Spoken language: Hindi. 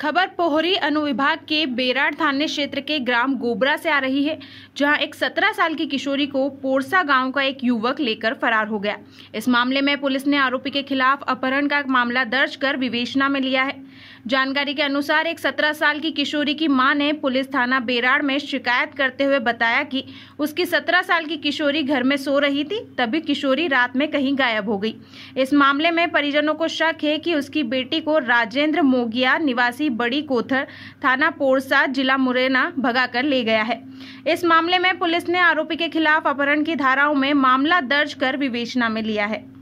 खबर पोहरी अनुविभाग के बेराड़ थाने क्षेत्र के ग्राम गोबरा से आ रही है जहां एक 17 साल की किशोरी को पोरसा गांव का एक युवक लेकर फरार हो गया इस मामले में पुलिस ने आरोपी के खिलाफ अपहरण का मामला दर्ज कर विवेचना में लिया है जानकारी के अनुसार एक सत्रह साल की किशोरी की मां ने पुलिस थाना बेराड़ में शिकायत करते हुए बताया कि उसकी सत्रह साल की किशोरी घर में सो रही थी तभी किशोरी रात में कहीं गायब हो गई इस मामले में परिजनों को शक है कि उसकी बेटी को राजेंद्र मोगिया निवासी बड़ी कोथर थाना पोरसा जिला मुरैना भगाकर ले गया है इस मामले में पुलिस ने आरोपी के खिलाफ अपहरण की धाराओं में मामला दर्ज कर विवेचना में लिया है